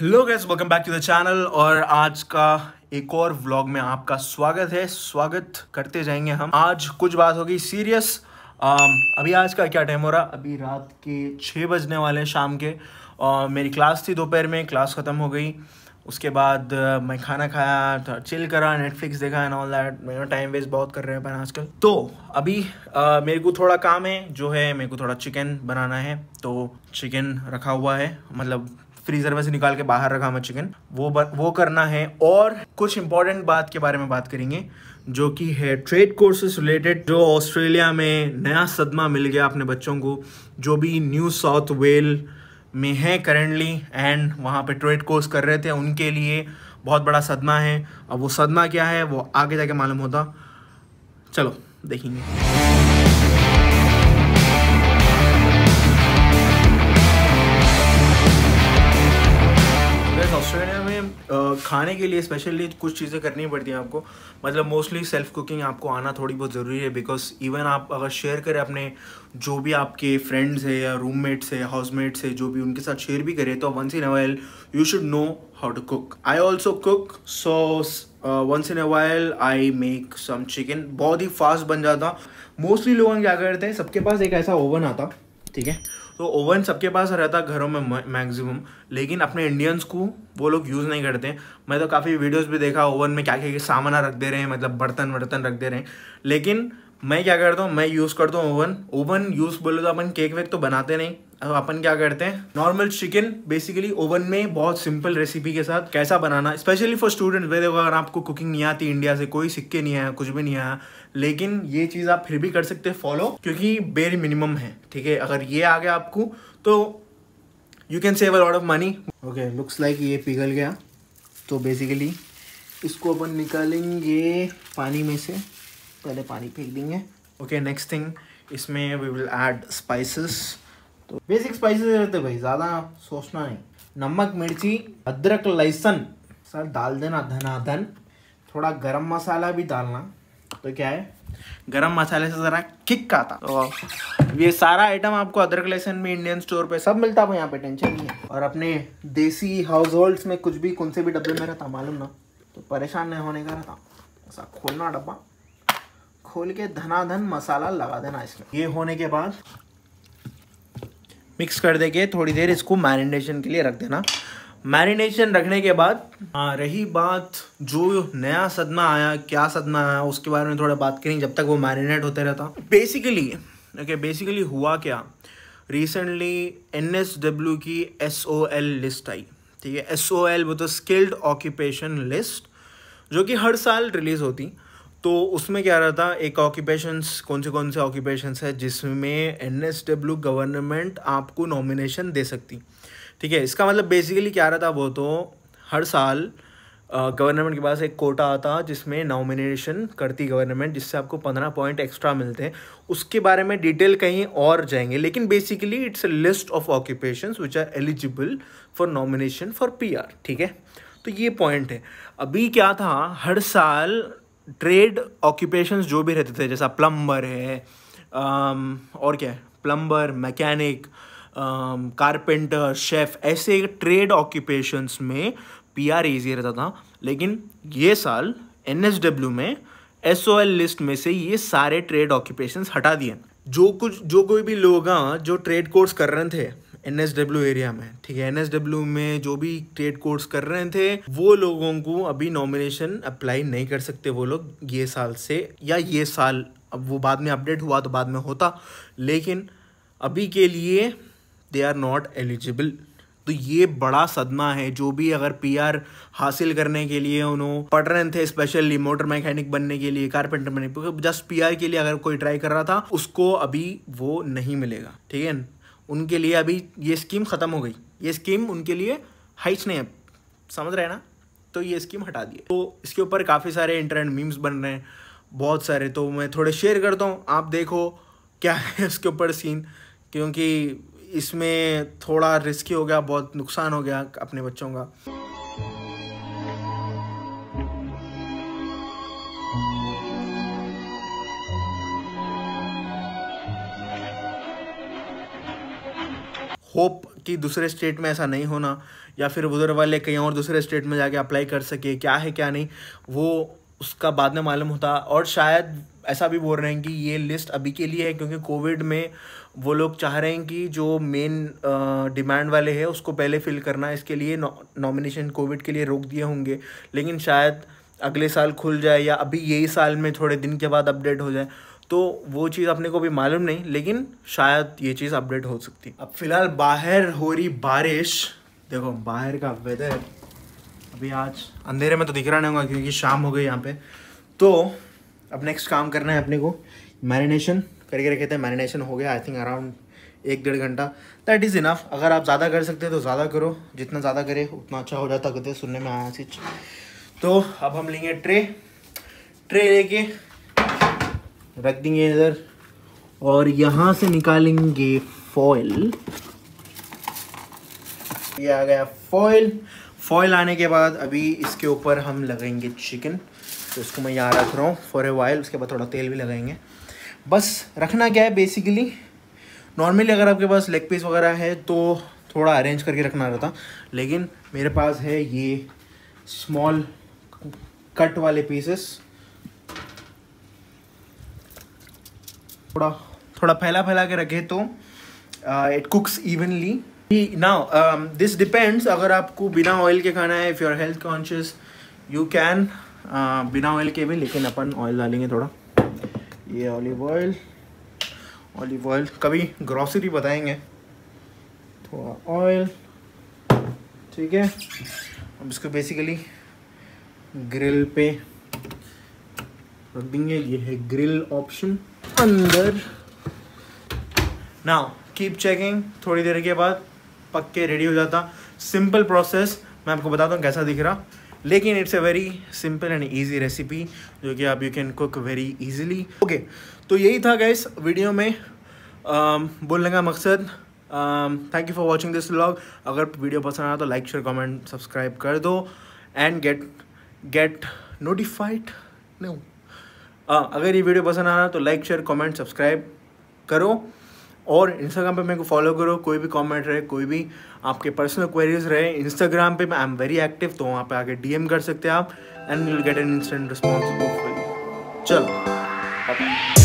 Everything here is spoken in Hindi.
hello guys welcome back to the channel और आज का एक और व्लॉग में आपका स्वागत है स्वागत करते जाएंगे हम आज कुछ बात होगी सीरियस um, अभी आज का क्या टाइम हो रहा अभी रात के छः बजने वाले हैं शाम के और मेरी क्लास थी दोपहर में क्लास ख़त्म हो गई उसके बाद uh, मैं खाना खाया चिल करा नेटफ्लिक्स देखा एंड ऑल दैट मेरा टाइम वेस्ट बहुत कर रहे हैं आजकल तो अभी आ, uh, मेरे को थोड़ा काम है जो है मेरे को थोड़ा चिकन बनाना है तो चिकन रखा हुआ है मतलब फ्रीजर में से निकाल के बाहर रखा हुआ चिकन वो वो करना है और कुछ इंपॉर्टेंट बात के बारे में बात करेंगे जो कि है ट्रेड कोर्सेस रिलेटेड जो ऑस्ट्रेलिया में नया सदमा मिल गया अपने बच्चों को जो भी न्यू साउथ वेल में है करेंटली एंड वहाँ पे ट्रेड कोर्स कर रहे थे उनके लिए बहुत बड़ा सदमा है अब वो सदमा क्या है वो आगे जाके मालूम होता चलो देखेंगे ऑस्ट्रेलिया में खाने के लिए स्पेशली कुछ चीज़ें करनी पड़ती हैं आपको मतलब मोस्टली सेल्फ कुकिंग आपको आना थोड़ी बहुत ज़रूरी है बिकॉज इवन आप अगर शेयर करें अपने जो भी आपके फ्रेंड्स है या रूममेट्स है हाउसमेट्स है जो भी उनके साथ शेयर भी करें तो once in a while you should know how to cook I also cook so once in a while I make some chicken बहुत ही फास्ट बन जाता मोस्टली लोग क्या करते हैं सबके पास एक ऐसा ओवन आता ठीक है तो ओवन सबके पास रहता घरों में मैक्सिमम लेकिन अपने इंडियंस को वो लोग यूज़ नहीं करते हैं मैं तो काफ़ी वीडियोस भी देखा ओवन में क्या क्या सामान रख दे रहे हैं मतलब बर्तन वर्तन रख दे रहे हैं लेकिन मैं क्या करता हूँ मैं यूज़ करता हूँ ओवन ओवन यूज़ बोले तो अपन केक वेक तो बनाते नहीं तो अपन क्या करते हैं नॉर्मल चिकन बेसिकली ओवन में बहुत सिंपल रेसिपी के साथ कैसा बनाना स्पेशली फॉर स्टूडेंट वे देखो अगर आपको कुकिंग नहीं आती इंडिया से कोई सिक्के नहीं आया कुछ भी नहीं आया लेकिन ये चीज़ आप फिर भी कर सकते हैं फॉलो क्योंकि बेर मिनिमम है ठीक है अगर ये आ गया आपको तो you can save a lot of money okay looks like ये पिघल गया तो बेसिकली इसको अपन निकालेंगे पानी में से पहले पानी फेंक देंगे ओके नेक्स्ट थिंग इसमें वी विल एड स्पाइसेस तो बेसिक स्पाइसेस रहते भाई ज़्यादा सोचना नहीं नमक मिर्ची अदरक लहसुन सर डाल देना धनाधन थोड़ा गरम मसाला भी डालना तो क्या है गरम मसाले से ज़रा किक आता तो ये सारा आइटम आपको अदरक लहसुन में इंडियन स्टोर पे सब मिलता है यहाँ पे टेंशन नहीं है और अपने देसी हाउस होल्ड्स में कुछ भी कौन से भी डब्बे में रहता मालूम ना तो परेशान नहीं होने का रहता ऐसा खोलना डब्बा खोल के धनाधन मसाला लगा देना इसमें ये होने के बाद मिक्स कर देंगे थोड़ी देर इसको मैरिनेशन के लिए रख देना मैरिनेशन रखने के बाद आ, हाँ, रही बात जो नया सदमा आया क्या सदमा आया उसके बारे में थोड़ा बात करेंगे जब तक वो मैरिनेट होते रहता बेसिकली ओके बेसिकली हुआ क्या रिसेंटली एन एस डब्ल्यू की एस ओ एल लिस्ट आई ठीक है एस ओ एल वो तो स्किल्ड ऑक्यूपेशन लिस्ट जो कि हर साल रिलीज़ होती तो उसमें क्या रहा था एक ऑक्यूपेशंस कौन से कौन से ऑक्यूपेशंस है जिसमें एन एस डब्ल्यू गवर्नमेंट आपको नॉमिनेशन दे सकती ठीक है इसका मतलब बेसिकली क्या रहा था वो तो हर साल गवर्नमेंट के पास एक कोटा आता जिसमें नॉमिनेशन करती गवर्नमेंट जिससे आपको पंद्रह पॉइंट एक्स्ट्रा मिलते हैं उसके बारे में डिटेल कहीं और जाएंगे लेकिन basically it's a list of occupations which are eligible for nomination for PR ठीक है तो ये पॉइंट है अभी क्या था हर साल ट्रेड ऑक्यूपेशन जो भी रहते थे जैसा प्लम्बर है आम, um, और क्या है प्लम्बर मैकेनिक कारपेंटर शेफ़ ऐसे ट्रेड ऑक्यूपेशंस में पी आर ईजी रहता था लेकिन ये साल एन एस डब्ल्यू में एस ओ एल लिस्ट में से ये सारे ट्रेड ऑक्यूपेशंस हटा दिए जो कुछ जो कोई भी लोग हाँ, जो ट्रेड कोर्स कर रहे थे एन एरिया में ठीक है एन में जो भी ट्रेड कोर्स कर रहे थे वो लोगों को अभी नॉमिनेशन अप्लाई नहीं कर सकते वो लोग ये साल से या ये साल अब वो बाद में अपडेट हुआ तो बाद में होता लेकिन अभी के लिए दे आर नॉट एलिजिबल तो ये बड़ा सदमा है जो भी अगर पीआर हासिल करने के लिए उन्होंने पढ़ रहे थे स्पेशली मोटर मैकेनिक बनने के लिए कारपेंटर बनने जस्ट पीआर के लिए अगर कोई ट्राई कर रहा था उसको अभी वो नहीं मिलेगा ठीक है उनके लिए अभी ये स्कीम ख़त्म हो गई ये स्कीम उनके लिए हाइच नहीं है समझ रहे हैं ना तो ये स्कीम हटा दी तो इसके ऊपर काफ़ी सारे इंटरनेट मीम्स बन रहे हैं बहुत सारे तो मैं थोड़े शेयर करता हूँ आप देखो क्या है इसके ऊपर सीन क्योंकि इसमें थोड़ा रिस्की हो गया बहुत नुकसान हो गया अपने बच्चों का होप कि दूसरे स्टेट में ऐसा नहीं होना या फिर उधर वाले कहीं और दूसरे स्टेट में जाके अप्लाई कर सके क्या है क्या नहीं वो उसका बाद में मालूम होता और शायद ऐसा भी बोल रहे हैं कि ये लिस्ट अभी के लिए है क्योंकि कोविड में वो लोग चाह रहे हैं कि जो मेन डिमांड वाले हैं उसको पहले फिल करना इसके लिए नॉमिनेशन कोविड के लिए रोक दिए होंगे लेकिन शायद अगले साल खुल जाए या अभी यही साल में थोड़े दिन के बाद अपडेट हो जाए तो वो चीज़ अपने को भी मालूम नहीं लेकिन शायद ये चीज़ अपडेट हो सकती अब फिलहाल बाहर हो रही बारिश देखो बाहर का वेदर अभी आज अंधेरे में तो दिख रहा नहीं होगा क्योंकि शाम हो गई यहाँ पे तो अब नेक्स्ट काम करना है अपने को मैरिनेशन करके रखे थे मैरिनेशन हो गया आई थिंक अराउंड एक डेढ़ घंटा दैट इज़ इनफ अगर आप ज़्यादा कर सकते हैं तो ज़्यादा करो जितना ज़्यादा करे उतना अच्छा हो जाता कहते सुनने में आया चीज तो अब हम लेंगे ट्रे ट्रे लेके रख देंगे इधर और यहाँ से निकालेंगे फॉइल ये आ गया फॉइल फॉइल आने के बाद अभी इसके ऊपर हम लगाएंगे चिकन तो इसको मैं यहाँ रख रहा हूँ फॉर ए वाइल उसके बाद थोड़ा तेल भी लगाएंगे बस रखना क्या है बेसिकली नॉर्मली अगर आपके पास लेग पीस वगैरह है तो थोड़ा अरेंज करके रखना रहता लेकिन मेरे पास है ये स्मॉल कट वाले पीसेस थोड़ा थोड़ा फैला फैला के रखें तो it cooks evenly now this depends अगर आपको बिना ऑयल के खाना है if you are health conscious you can बिना ऑयल के भी लेकिन अपन ऑयल डालेंगे थोड़ा ये ऑलिव ऑयल ऑलिव ऑयल कभी ग्रॉसरी बताएंगे थोड़ा ऑयल ठीक है अब इसको बेसिकली ग्रिल पे रख देंगे ये है ग्रिल ऑप्शन अंदर नाउ कीप चेकिंग थोड़ी देर के बाद पक्के रेडी हो जाता सिंपल प्रोसेस मैं आपको बताता हूँ कैसा दिख रहा लेकिन it's a very simple and easy recipe जो कि आप you can cook very easily okay तो यही था गैस वीडियो में um, बोलने का मकसद thank you for watching this vlog अगर वीडियो पसंद आया तो लाइक शेयर कमेंट सब्सक्राइब कर दो and get get notified no हाँ अगर ये वीडियो पसंद आ रहा है तो लाइक शेयर कमेंट सब्सक्राइब करो और इंस्टाग्राम पे मेरे को फॉलो करो कोई भी कमेंट रहे कोई भी आपके पर्सनल क्वेरीज रहे इंस्टाग्राम पे आई एम वेरी एक्टिव तो वहाँ पे आके डीएम कर सकते हैं आप and you will get an instant response चलो